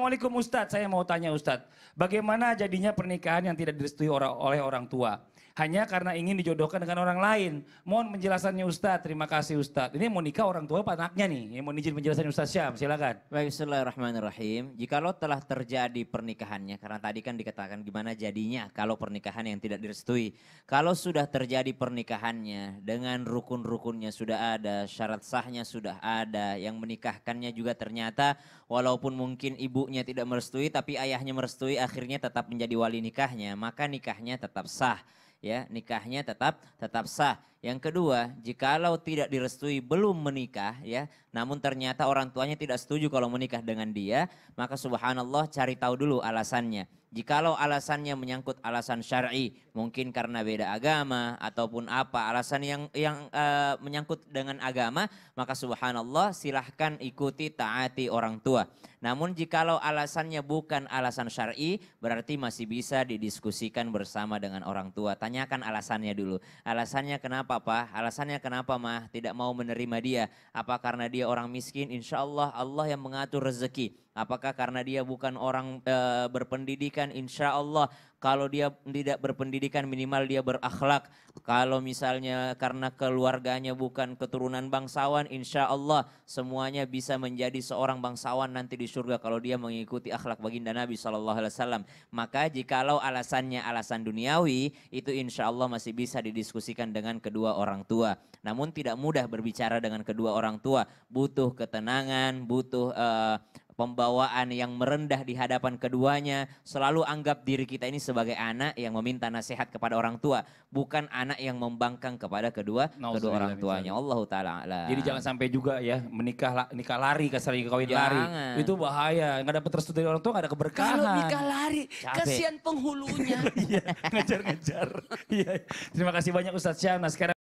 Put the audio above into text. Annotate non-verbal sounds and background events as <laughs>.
Assalamualaikum Ustadz, saya mau tanya Ustadz, bagaimana jadinya pernikahan yang tidak direstui oleh orang tua? Hanya karena ingin dijodohkan dengan orang lain. Mohon penjelasannya Ustadz, terima kasih Ustadz. Ini mau nikah orang tua apa anaknya nih? Ini mau izin penjelasan Ustadz Syam, silakan. Baik, Bismillahirrahmanirrahim. Jikalau telah terjadi pernikahannya, karena tadi kan dikatakan gimana jadinya kalau pernikahan yang tidak direstui. Kalau sudah terjadi pernikahannya, dengan rukun-rukunnya sudah ada, syarat sahnya sudah ada, yang menikahkannya juga ternyata walaupun mungkin ibu ibunya tidak merestui tapi ayahnya merestui akhirnya tetap menjadi wali nikahnya, maka nikahnya tetap sah ya nikahnya tetap tetap sah yang kedua, jikalau tidak direstui belum menikah ya, namun ternyata orang tuanya tidak setuju kalau menikah dengan dia, maka subhanallah cari tahu dulu alasannya. Jikalau alasannya menyangkut alasan syar'i, mungkin karena beda agama ataupun apa alasan yang yang uh, menyangkut dengan agama, maka subhanallah silahkan ikuti taati orang tua. Namun jikalau alasannya bukan alasan syar'i, berarti masih bisa didiskusikan bersama dengan orang tua. Tanyakan alasannya dulu. Alasannya kenapa Kenapa Pak? Alasannya kenapa mah tidak mau menerima dia? Apa karena dia orang miskin? Insya Allah Allah yang mengatur rezeki. Apakah karena dia bukan orang e, berpendidikan? Insya Allah kalau dia tidak berpendidikan minimal dia berakhlak. Kalau misalnya karena keluarganya bukan keturunan bangsawan, insya Allah semuanya bisa menjadi seorang bangsawan nanti di surga kalau dia mengikuti akhlak baginda Nabi saw. Alaihi Wasallam. Maka jikalau alasannya alasan duniawi, itu insya Allah masih bisa didiskusikan dengan kedua orang tua. Namun tidak mudah berbicara dengan kedua orang tua, butuh ketenangan, butuh E, pembawaan yang merendah di hadapan keduanya, selalu anggap diri kita ini sebagai anak yang meminta nasihat kepada orang tua, bukan anak yang membangkang kepada kedua kedua orang tuanya. Allah taala. Jadi jangan sampai juga ya menikah nikah lari kasarnya kawin jangan. lari. Itu bahaya, nggak dapat restu dari orang tua nggak ada keberkahan. Kalau nikah lari, kasihan penghulunya. <laughs> Iya, ngejar-ngejar. Iya. Terima kasih banyak Ustaz Syah. Nah, sekarang